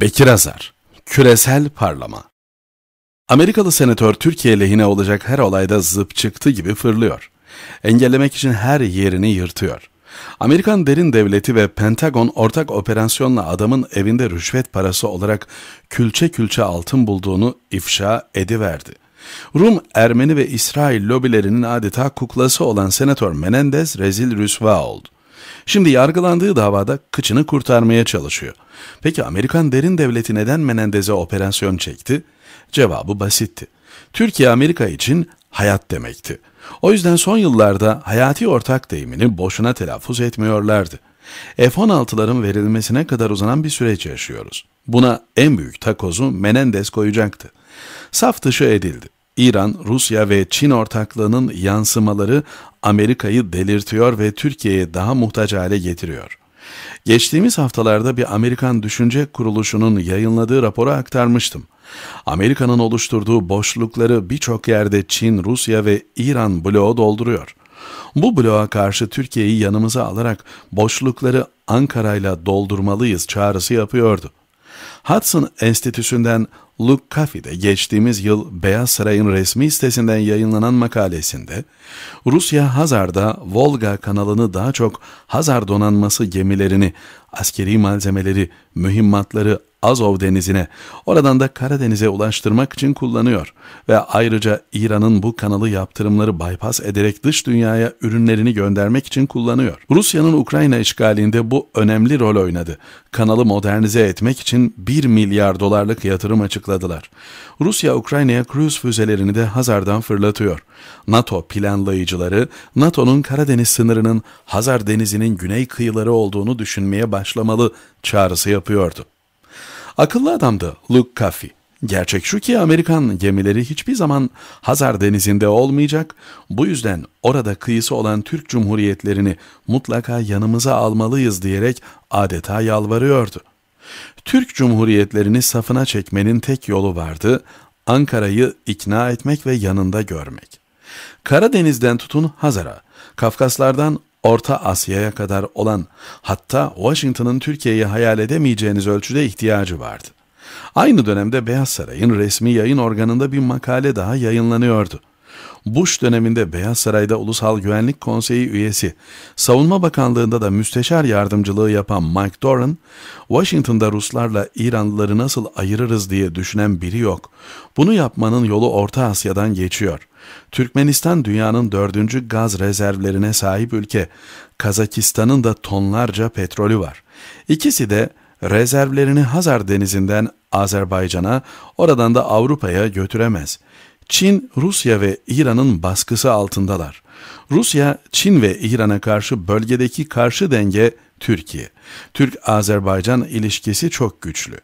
Bekir Azar, Küresel Parlama Amerikalı senatör Türkiye lehine olacak her olayda zıp çıktı gibi fırlıyor. Engellemek için her yerini yırtıyor. Amerikan derin devleti ve Pentagon ortak operasyonla adamın evinde rüşvet parası olarak külçe külçe altın bulduğunu ifşa ediverdi. Rum, Ermeni ve İsrail lobilerinin adeta kuklası olan senatör Menendez rezil rüsva oldu. Şimdi yargılandığı davada kıçını kurtarmaya çalışıyor. Peki Amerikan derin devleti neden Menendez'e operasyon çekti? Cevabı basitti. Türkiye Amerika için hayat demekti. O yüzden son yıllarda hayati ortak deyimini boşuna telaffuz etmiyorlardı. F-16'ların verilmesine kadar uzanan bir süreç yaşıyoruz. Buna en büyük takozu Menendez koyacaktı. Saf dışı edildi. İran, Rusya ve Çin ortaklığının yansımaları Amerika'yı delirtiyor ve Türkiye'yi daha muhtaç hale getiriyor. Geçtiğimiz haftalarda bir Amerikan Düşünce Kuruluşu'nun yayınladığı raporu aktarmıştım. Amerika'nın oluşturduğu boşlukları birçok yerde Çin, Rusya ve İran bloğu dolduruyor. Bu bloğa karşı Türkiye'yi yanımıza alarak boşlukları Ankara'yla doldurmalıyız çağrısı yapıyordu. Hudson Enstitüsü'nden Luke Caffey'de geçtiğimiz yıl Beyaz Saray'ın resmi sitesinden yayınlanan makalesinde Rusya Hazar'da Volga kanalını daha çok Hazar donanması gemilerini, askeri malzemeleri mühimmatları Azov denizine, oradan da Karadeniz'e ulaştırmak için kullanıyor ve ayrıca İran'ın bu kanalı yaptırımları bypass ederek dış dünyaya ürünlerini göndermek için kullanıyor. Rusya'nın Ukrayna işgalinde bu önemli rol oynadı. Kanalı modernize etmek için 1 milyar dolarlık yatırım açıkladılar. Rusya Ukrayna'ya kruz füzelerini de Hazar'dan fırlatıyor. NATO planlayıcıları NATO'nun Karadeniz sınırının Hazar denizinin güney kıyıları olduğunu düşünmeye başlamalı çağrısı yapıyordu. Akıllı adamdı Luke Caffey. Gerçek şu ki Amerikan gemileri hiçbir zaman Hazar Denizi'nde olmayacak. Bu yüzden orada kıyısı olan Türk Cumhuriyetlerini mutlaka yanımıza almalıyız diyerek adeta yalvarıyordu. Türk Cumhuriyetlerini safına çekmenin tek yolu vardı. Ankara'yı ikna etmek ve yanında görmek. Karadeniz'den tutun Hazar'a, Kafkaslardan Orta Asya'ya kadar olan hatta Washington'ın Türkiye'yi hayal edemeyeceğiniz ölçüde ihtiyacı vardı. Aynı dönemde Beyaz Saray'ın resmi yayın organında bir makale daha yayınlanıyordu. Bush döneminde Beyaz Saray'da Ulusal Güvenlik Konseyi üyesi, Savunma Bakanlığı'nda da müsteşar yardımcılığı yapan Mike Doran, Washington'da Ruslarla İranlıları nasıl ayırırız diye düşünen biri yok. Bunu yapmanın yolu Orta Asya'dan geçiyor. Türkmenistan dünyanın dördüncü gaz rezervlerine sahip ülke. Kazakistan'ın da tonlarca petrolü var. İkisi de rezervlerini Hazar Denizi'nden Azerbaycan'a, oradan da Avrupa'ya götüremez. Çin, Rusya ve İran'ın baskısı altındalar. Rusya, Çin ve İran'a karşı bölgedeki karşı denge Türkiye. Türk-Azerbaycan ilişkisi çok güçlü.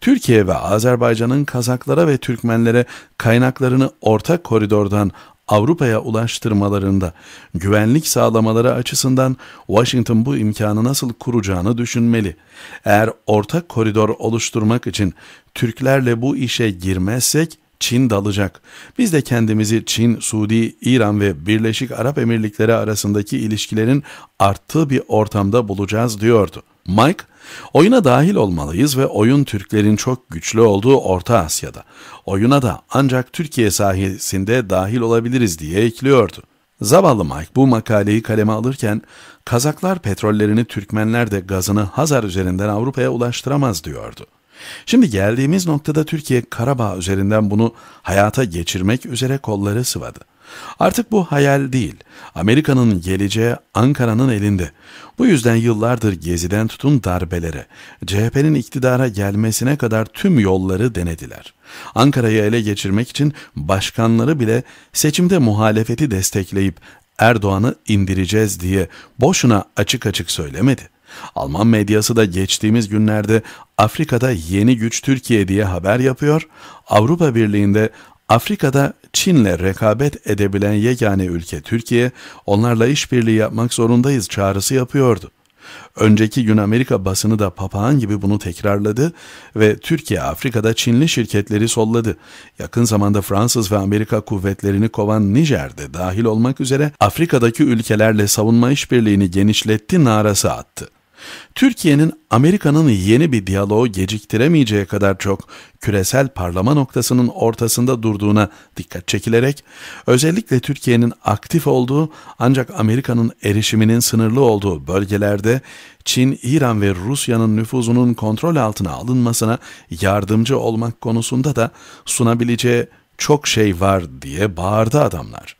Türkiye ve Azerbaycan'ın Kazaklara ve Türkmenlere kaynaklarını ortak koridordan Avrupa'ya ulaştırmalarında güvenlik sağlamaları açısından Washington bu imkanı nasıl kuracağını düşünmeli. Eğer ortak koridor oluşturmak için Türklerle bu işe girmezsek Çin dalacak. Biz de kendimizi Çin, Suudi, İran ve Birleşik Arap Emirlikleri arasındaki ilişkilerin arttığı bir ortamda bulacağız diyordu. Mike, oyuna dahil olmalıyız ve oyun Türklerin çok güçlü olduğu Orta Asya'da. Oyuna da ancak Türkiye sahilsinde dahil olabiliriz diye ekliyordu. Zavallı Mike bu makaleyi kaleme alırken Kazaklar petrollerini Türkmenler de gazını Hazar üzerinden Avrupa'ya ulaştıramaz diyordu. Şimdi geldiğimiz noktada Türkiye Karabağ üzerinden bunu hayata geçirmek üzere kolları sıvadı. Artık bu hayal değil, Amerika'nın geleceği Ankara'nın elinde. Bu yüzden yıllardır geziden tutun darbelere, CHP'nin iktidara gelmesine kadar tüm yolları denediler. Ankara'yı ele geçirmek için başkanları bile seçimde muhalefeti destekleyip Erdoğan'ı indireceğiz diye boşuna açık açık söylemedi. Alman medyası da geçtiğimiz günlerde Afrika'da yeni güç Türkiye diye haber yapıyor, Avrupa Birliği'nde Afrika'da Çin'le rekabet edebilen yegane ülke Türkiye, onlarla işbirliği yapmak zorundayız çağrısı yapıyordu. Önceki gün Amerika basını da papağan gibi bunu tekrarladı ve Türkiye Afrika'da Çinli şirketleri solladı. Yakın zamanda Fransız ve Amerika kuvvetlerini kovan Nijer'de dahil olmak üzere Afrika'daki ülkelerle savunma işbirliğini genişletti narası attı. Türkiye'nin Amerika'nın yeni bir diyaloğu geciktiremeyeceği kadar çok küresel parlama noktasının ortasında durduğuna dikkat çekilerek, özellikle Türkiye'nin aktif olduğu ancak Amerika'nın erişiminin sınırlı olduğu bölgelerde Çin, İran ve Rusya'nın nüfuzunun kontrol altına alınmasına yardımcı olmak konusunda da sunabileceği çok şey var diye bağırdı adamlar.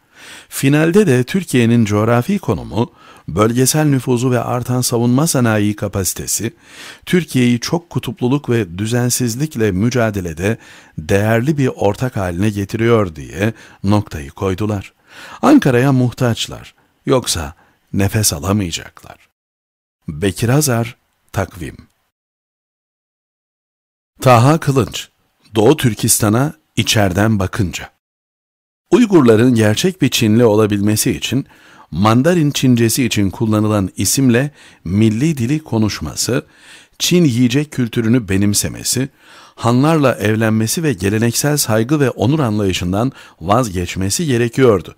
Finalde de Türkiye'nin coğrafi konumu, bölgesel nüfuzu ve artan savunma sanayi kapasitesi, Türkiye'yi çok kutupluluk ve düzensizlikle mücadelede değerli bir ortak haline getiriyor diye noktayı koydular. Ankara'ya muhtaçlar, yoksa nefes alamayacaklar. Bekir Azar, Takvim Taha Kılınç, Doğu Türkistan'a içerden bakınca Uygurların gerçek bir Çinli olabilmesi için Mandarin Çincesi için kullanılan isimle milli dili konuşması, Çin yiyecek kültürünü benimsemesi, Hanlarla evlenmesi ve geleneksel saygı ve onur anlayışından vazgeçmesi gerekiyordu.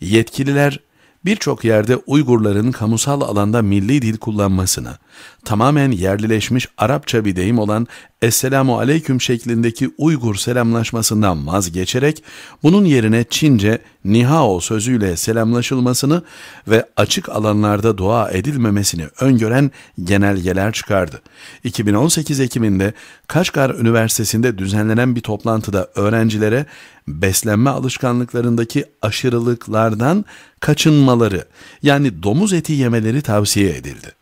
Yetkililer birçok yerde Uygurların kamusal alanda milli dil kullanmasını, tamamen yerlileşmiş Arapça bir deyim olan Esselamu Aleyküm şeklindeki Uygur selamlaşmasından vazgeçerek bunun yerine Çince Nihao sözüyle selamlaşılmasını ve açık alanlarda dua edilmemesini öngören genelgeler çıkardı. 2018 Ekim'inde Kaşgar Üniversitesi'nde düzenlenen bir toplantıda öğrencilere beslenme alışkanlıklarındaki aşırılıklardan kaçınmaları yani domuz eti yemeleri tavsiye edildi.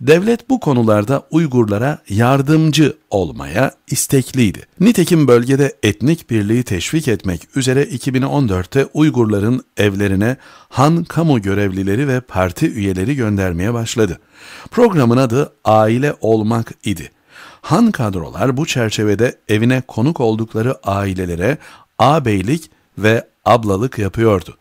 Devlet bu konularda Uygurlara yardımcı olmaya istekliydi. Nitekim bölgede etnik birliği teşvik etmek üzere 2014'te Uygurların evlerine Han kamu görevlileri ve parti üyeleri göndermeye başladı. Programın adı Aile Olmak idi. Han kadrolar bu çerçevede evine konuk oldukları ailelere ağabeylik ve ablalık yapıyordu.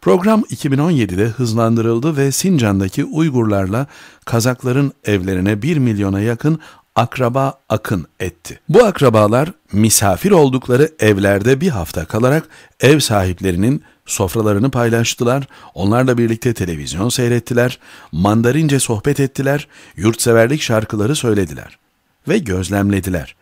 Program 2017'de hızlandırıldı ve Sincan'daki Uygurlarla Kazakların evlerine 1 milyona yakın akraba akın etti. Bu akrabalar misafir oldukları evlerde bir hafta kalarak ev sahiplerinin sofralarını paylaştılar, onlarla birlikte televizyon seyrettiler, mandarince sohbet ettiler, yurtseverlik şarkıları söylediler ve gözlemlediler.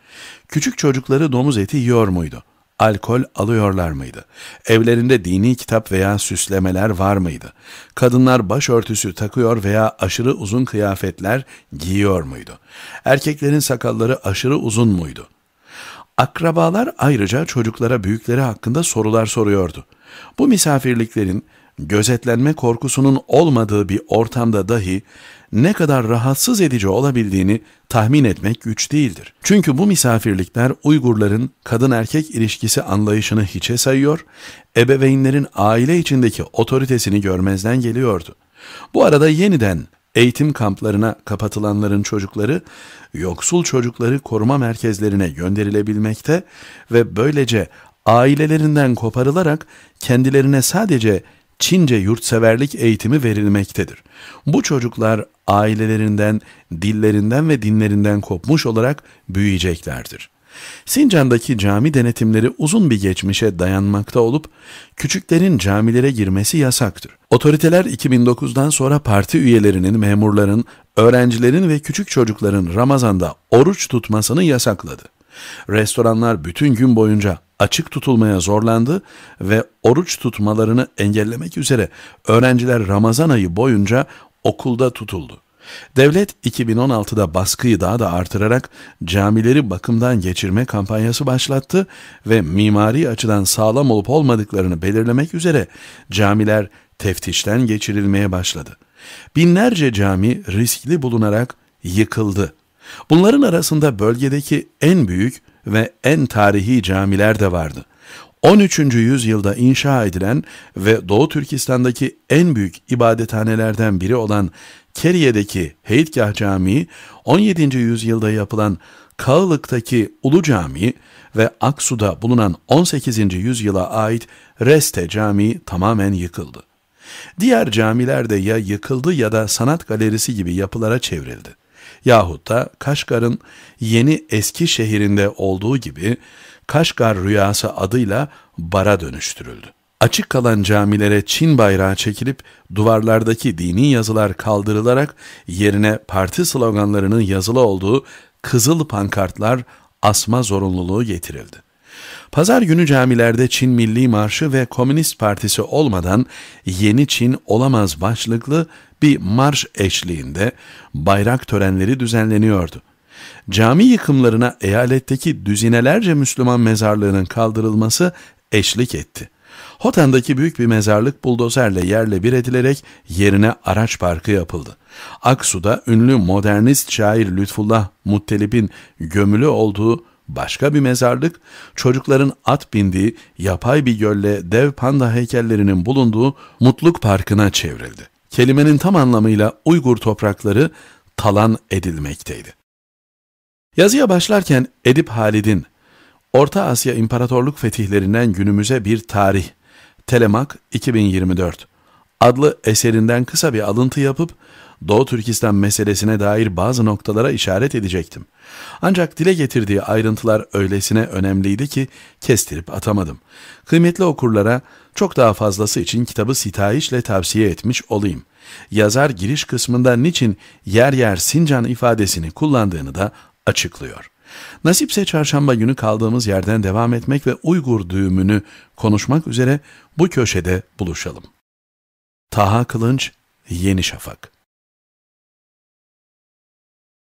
Küçük çocukları domuz eti yiyor muydu? alkol alıyorlar mıydı? Evlerinde dini kitap veya süslemeler var mıydı? Kadınlar başörtüsü takıyor veya aşırı uzun kıyafetler giyiyor muydu? Erkeklerin sakalları aşırı uzun muydu? Akrabalar ayrıca çocuklara büyükleri hakkında sorular soruyordu. Bu misafirliklerin gözetlenme korkusunun olmadığı bir ortamda dahi ne kadar rahatsız edici olabildiğini tahmin etmek güç değildir. Çünkü bu misafirlikler Uygurların kadın erkek ilişkisi anlayışını hiçe sayıyor, ebeveynlerin aile içindeki otoritesini görmezden geliyordu. Bu arada yeniden eğitim kamplarına kapatılanların çocukları yoksul çocukları koruma merkezlerine gönderilebilmekte ve böylece ailelerinden koparılarak kendilerine sadece Çince yurtseverlik eğitimi verilmektedir. Bu çocuklar ailelerinden, dillerinden ve dinlerinden kopmuş olarak büyüyeceklerdir. Sincan'daki cami denetimleri uzun bir geçmişe dayanmakta olup küçüklerin camilere girmesi yasaktır. Otoriteler 2009'dan sonra parti üyelerinin, memurların, öğrencilerin ve küçük çocukların Ramazan'da oruç tutmasını yasakladı. Restoranlar bütün gün boyunca açık tutulmaya zorlandı ve oruç tutmalarını engellemek üzere öğrenciler Ramazan ayı boyunca okulda tutuldu. Devlet 2016'da baskıyı daha da artırarak camileri bakımdan geçirme kampanyası başlattı ve mimari açıdan sağlam olup olmadıklarını belirlemek üzere camiler teftişten geçirilmeye başladı. Binlerce cami riskli bulunarak yıkıldı. Bunların arasında bölgedeki en büyük ve en tarihi camiler de vardı. 13. yüzyılda inşa edilen ve Doğu Türkistan'daki en büyük ibadethanelerden biri olan Keriye'deki Heyitgah Camii, 17. yüzyılda yapılan Kağılık'taki Ulu Camii ve Aksu'da bulunan 18. yüzyıla ait Reste Camii tamamen yıkıldı. Diğer camiler de ya yıkıldı ya da sanat galerisi gibi yapılara çevrildi. Yahut da Kaşgar'ın yeni eski şehirinde olduğu gibi Kaşgar rüyası adıyla bara dönüştürüldü. Açık kalan camilere Çin bayrağı çekilip duvarlardaki dini yazılar kaldırılarak yerine parti sloganlarının yazılı olduğu kızıl pankartlar asma zorunluluğu getirildi. Pazar günü camilerde Çin Milli Marşı ve Komünist Partisi olmadan Yeni Çin Olamaz başlıklı bir marş eşliğinde bayrak törenleri düzenleniyordu. Cami yıkımlarına eyaletteki düzinelerce Müslüman mezarlığının kaldırılması eşlik etti. Hotan'daki büyük bir mezarlık buldozerle yerle bir edilerek yerine araç parkı yapıldı. Aksu'da ünlü modernist şair Lütfullah Muttalip'in gömülü olduğu başka bir mezarlık, çocukların at bindiği yapay bir gölle dev panda heykellerinin bulunduğu Mutluk Parkı'na çevrildi kelimenin tam anlamıyla Uygur toprakları talan edilmekteydi. Yazıya başlarken Edip Halid'in Orta Asya İmparatorluk fetihlerinden günümüze bir tarih, Telemak 2024 adlı eserinden kısa bir alıntı yapıp Doğu Türkistan meselesine dair bazı noktalara işaret edecektim. Ancak dile getirdiği ayrıntılar öylesine önemliydi ki kestirip atamadım. Kıymetli okurlara çok daha fazlası için kitabı sitayişle tavsiye etmiş olayım. Yazar giriş kısmında niçin yer yer Sincan ifadesini kullandığını da açıklıyor. Nasipse çarşamba günü kaldığımız yerden devam etmek ve Uygur düğümünü konuşmak üzere bu köşede buluşalım. Taha Kılınç, Yeni Şafak